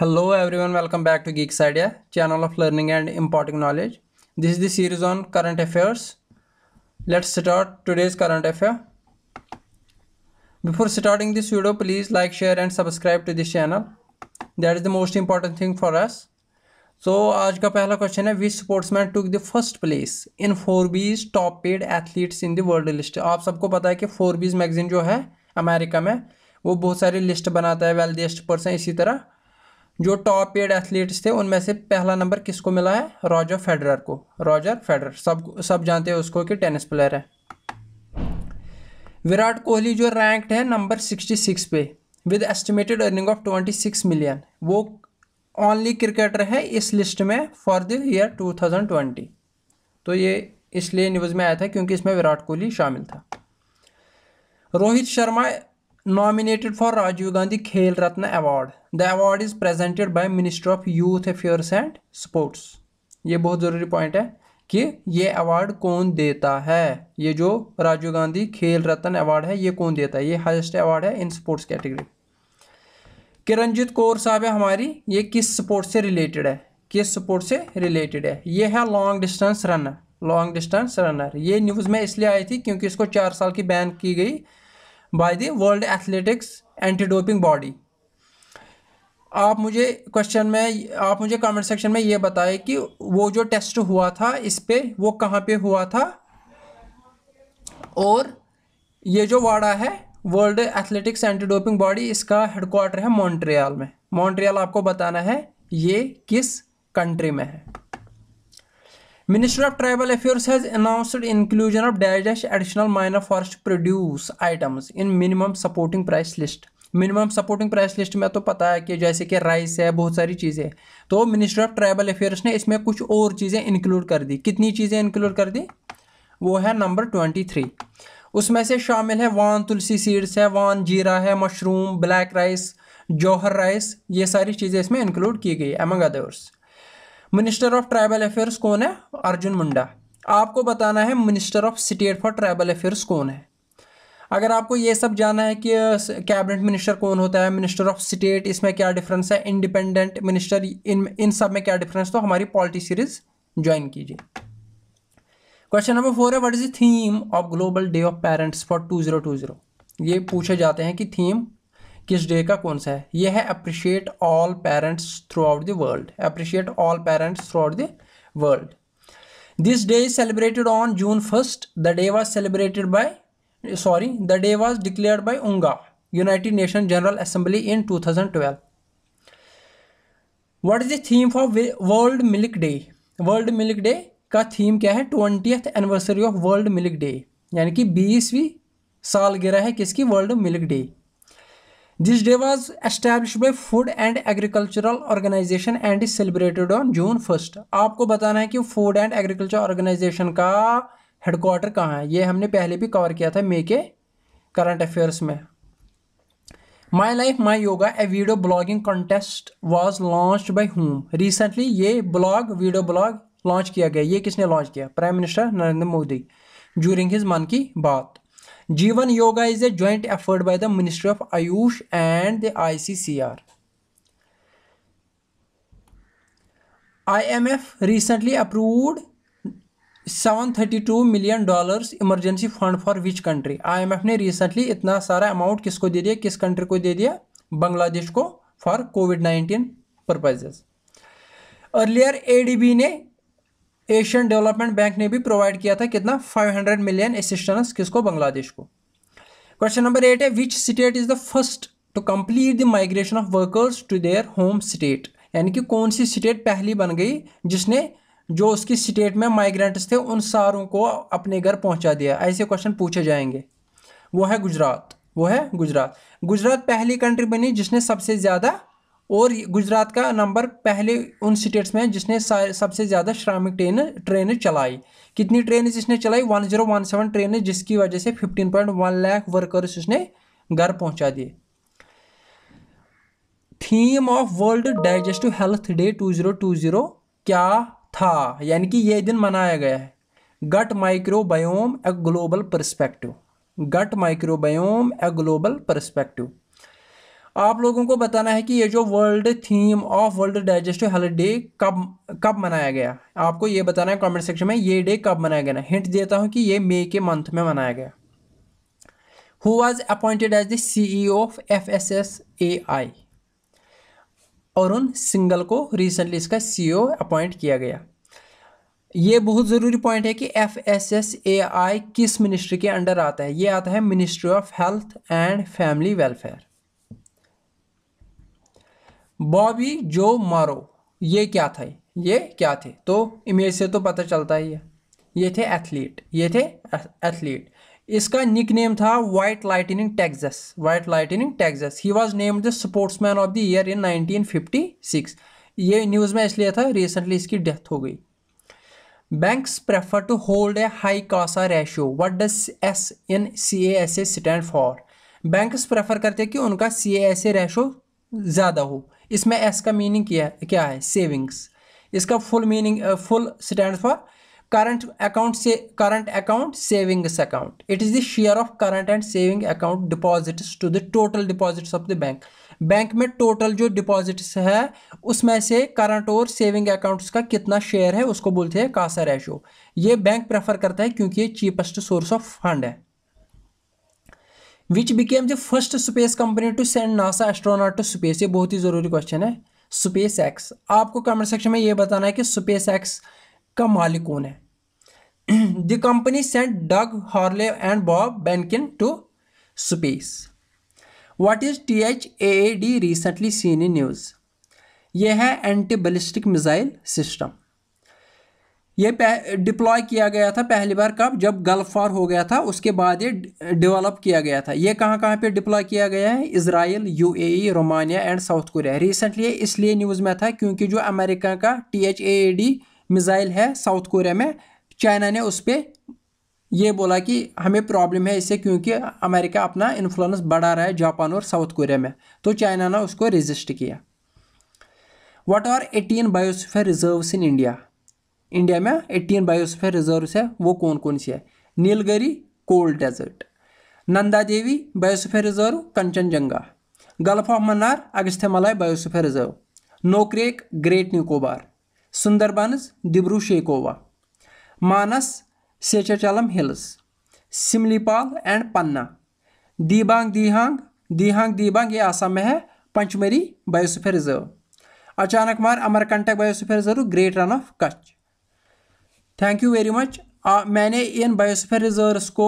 Hello everyone, welcome back to Geeks Idea, channel of learning and imparting knowledge. This is the series on current affairs. Let's start today's current affair. Before starting this video, please like, share and subscribe to this channel. That is the most important thing for us. So, आज का पहला question है which sportsman took the first place in Forbes top paid athletes in the world list आप सबको पता है कि फोरबीज magazine जो है अमेरिका में वो बहुत सारी लिस्ट बनाता है वेल्दिएस्ट पर्सन इसी तरह जो टॉप पेड एथलीट्स थे उनमें से पहला नंबर किसको मिला है रॉजर फेडरर को रॉजर फेडरर सब सब जानते हैं उसको कि टेनिस प्लेयर है विराट कोहली जो रैंक्ड है नंबर सिक्सटी सिक्स पे with estimated earning of twenty six million वो ऑनली क्रिकेटर है इस लिस्ट में for the year two thousand twenty तो ये इसलिए न्यूज़ में आया था क्योंकि इसमें विराट कोहली शामिल था Rohit Sharma nominated for Rajiv Gandhi Khel Ratna Award. The award is presented by Minister of Youth Affairs and Sports. ये बहुत ज़रूरी पॉइंट है कि ये अवार्ड कौन देता है ये जो राजीव गांधी खेल रत्न अवार्ड है ये कौन देता है ये हाइस्ट अवार्ड है in sports category Kiranjeet Kaur साहब है हमारी ये किस स्पोर्ट से रिलेटेड है किस स्पोर्ट से रिलेटेड है ये है long distance runner long distance runner ये न्यूज़ में इसलिए आई थी क्योंकि इसको चार साल की बैन की गई by the World Athletics anti doping body आप मुझे क्वेश्चन में आप मुझे कमेंट सेक्शन में ये बताएं कि वो जो टेस्ट हुआ था इस पर वो कहाँ पे हुआ था और ये जो वाड़ा है World Athletics anti doping body इसका हेडक्वार्टर है मॉन्ट्रियल में मॉन्ट्रियल आपको बताना है ये किस कंट्री में है Ministry of Tribal Affairs has announced inclusion of dash dash additional minor forest produce items in minimum supporting price list. Minimum supporting price list में तो पता है कि जैसे कि राइस है बहुत सारी चीज़ें तो मिनिस्ट्री ऑफ ट्राइबल अफेयर्स ने इसमें कुछ और चीज़ें इंक्लूड कर दी कितनी चीज़ें इंक्लूड कर दी वो है नंबर ट्वेंटी थ्री उसमें से शामिल है वान तुलसी सीड्स है वान जीरा है मशरूम ब्लैक राइस जौहर राइस ये सारी चीज़ें इसमें इंक्लूड की गई among others minister of tribal affairs कौन है अर्जुन मुंडा आपको बताना है minister of state for tribal affairs कौन है अगर आपको ये सब जानना है कि कैबिनेट मिनिस्टर कौन होता है मिनिस्टर ऑफ स्टेट इसमें क्या डिफरेंस है इंडिपेंडेंट मिनिस्टर इन इन सब में क्या डिफरेंस तो हमारी पॉलिटी सीरीज ज्वाइन कीजिए क्वेश्चन नंबर फोर है what is the theme of global day of parents for two zero two zero ये पूछे जाते हैं कि थीम किस डे का कौन सा है यह है appreciate all parents throughout the world appreciate all parents throughout the world this day is celebrated on June first the day was celebrated by sorry the day was declared by UNGA United Nation General Assembly in two thousand twelve what is the theme for world milk day world milk day का theme क्या है twentieth anniversary of world milk day यानी कि बीसवीं साल गिरा है किसकी world milk day this day was establish by food and agricultural organization and is celebrated on June first आपको बताना है कि फूड एंड एग्रीकल्चर ऑर्गेनाइजेशन का हेडक्वार्टर कहाँ है ये हमने पहले भी कवर किया था मे के करंट अफेयर्स में my life my yoga a video blogging contest was launch by home recently ये ब्लॉग वीडियो ब्लॉग लॉन्च किया गया ये किसने लॉन्च किया prime minister Narendra Modi during his Mann Ki Baat Jivan Yoga is a joint the by the Ministry of Ayush and the ICCR. IMF seven thirty 732 million dollars emergency fund for which country IMF ने recently इतना सारा amount किसको दे दिया किस country को दे दिया बांग्लादेश को for COVID nineteen purposes earlier ADB ने एशियन डेवलपमेंट बैंक ने भी प्रोवाइड किया था कितना 500 मिलियन असिस्टेंस किसको बांग्लादेश को क्वेश्चन नंबर एट है which state is the first to complete the migration of workers to their home state यानी कि कौन सी स्टेट पहली बन गई जिसने जो उसकी स्टेट में माइग्रेंट्स थे उन सारों को अपने घर पहुंचा दिया ऐसे क्वेश्चन पूछे जाएंगे वो है गुजरात वो है गुजरात गुजरात पहली कंट्री बनी जिसने सबसे ज़्यादा और गुजरात का नंबर पहले उन स्टेट्स में है जिसने सबसे ज़्यादा श्रमिक ट्रेन ट्रेन चलाई कितनी ट्रेनें जिसने चलाई 1017 ट्रेन जिसकी वजह से 15.1 लाख वर्कर्स उसने घर पहुंचा दिए theme of world digestive health day 2020 क्या था यानी कि यह दिन मनाया गया है gut microbiome a global perspective gut microbiome a global perspective आप लोगों को बताना है कि ये जो world theme of world digestive health day कब कब मनाया गया आपको ये बताना है कमेंट सेक्शन में ये डे कब मनाया गया हिंट देता हूँ कि ये मई के मंथ में मनाया गया who was appointed as the C E of F S S A I Arun Singhal को रिसेंटली इसका सी ओ अपॉइंट किया गया ये बहुत ज़रूरी पॉइंट है कि F S S A I किस मिनिस्ट्री के अंडर आता है ये आता है ministry of health and family welfare Bobby Joe Morrow ये क्या था ये क्या थे तो इमेज से तो पता चलता ही है ये थे एथलीट ये थे एथलीट इसका निक नेम था white lightning Texas white lightning Texas he was named the sportsman of the year in 1956 ये न्यूज़ में इसलिए था रिसेंटली इसकी डेथ हो गई banks prefer to hold a high CASA ratio what does S in C S A stand for banks prefer करते कि उनका सी एस ए रेशो ज़्यादा हो इसमें एस का मीनिंग क्या है क्या है सेविंग्स इसका full meaning full stand for current account से current account savings account it is the share of current and saving account deposits to the total deposits of the bank bank में total जो deposits है उसमें से current और saving accounts का कितना share है उसको बोलते हैं कासा रेशो ये बैंक प्रेफर करता है क्योंकि ये चीपेस्ट सोर्स ऑफ फंड है which became the first space company to send NASA astronaut to space ये बहुत ही ज़रूरी क्वेश्चन है स्पेस एक्स आपको कमेंट सेक्शन में ये बताना है कि स्पेस एक्स का मालिक कौन है the company sent Doug Hurley and Bob Behnken to space what is T H A D recently seen in news यह है एंटी बलिस्टिक मिसाइल सिस्टम ये डिप्लॉय किया गया था पहली बार कब जब गल्फ वार हो गया था उसके बाद ये डेवलप किया गया था ये कहाँ कहाँ पे डिप्लॉय किया गया है Israel UAE Romania and South Korea recently इसलिए न्यूज़ में था क्योंकि जो अमेरिका का T H A D missile है साउथ कोरिया में चाइना ने उस पर ये बोला कि हमें प्रॉब्लम है इससे क्योंकि अमेरिका अपना इन्फ्लुएंस बढ़ा रहा है जापान और साउथ कोरिया में तो चाइना ने उसको रजिस्ट किया what are eighteen biosphere reserves in India India में एट्टीन बायोस्फेयर रिजर्व्स है वो कौन कौन सी है Nilgiri cold desert Nanda Devi biosphere reserve Kanchenjunga gulf of Mannar Agasthyamalai biosphere reserve Nokrek great Nicobar Sundarbans Dibru Saikhowa Manas Seshachalam hills Similipal and Panna Dibang Dihang Dihang Dibang ये आसाम में है Pachmarhi biosphere reserve Achanakmar Amarkantak biosphere reserve great Rann of Kutch thank you very much मैंने इन बायोस्फेयर रिजर्व्स को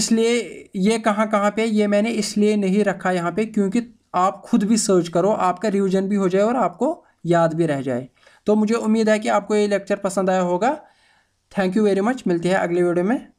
इसलिए ये कहाँ कहाँ पे ये मैंने इसलिए नहीं रखा यहाँ पे क्योंकि आप खुद भी सर्च करो आपका रिविजन भी हो जाए और आपको याद भी रह जाए तो मुझे उम्मीद है कि आपको ये लेक्चर पसंद आया होगा थैंक यू वेरी मच मिलती है अगले वीडियो में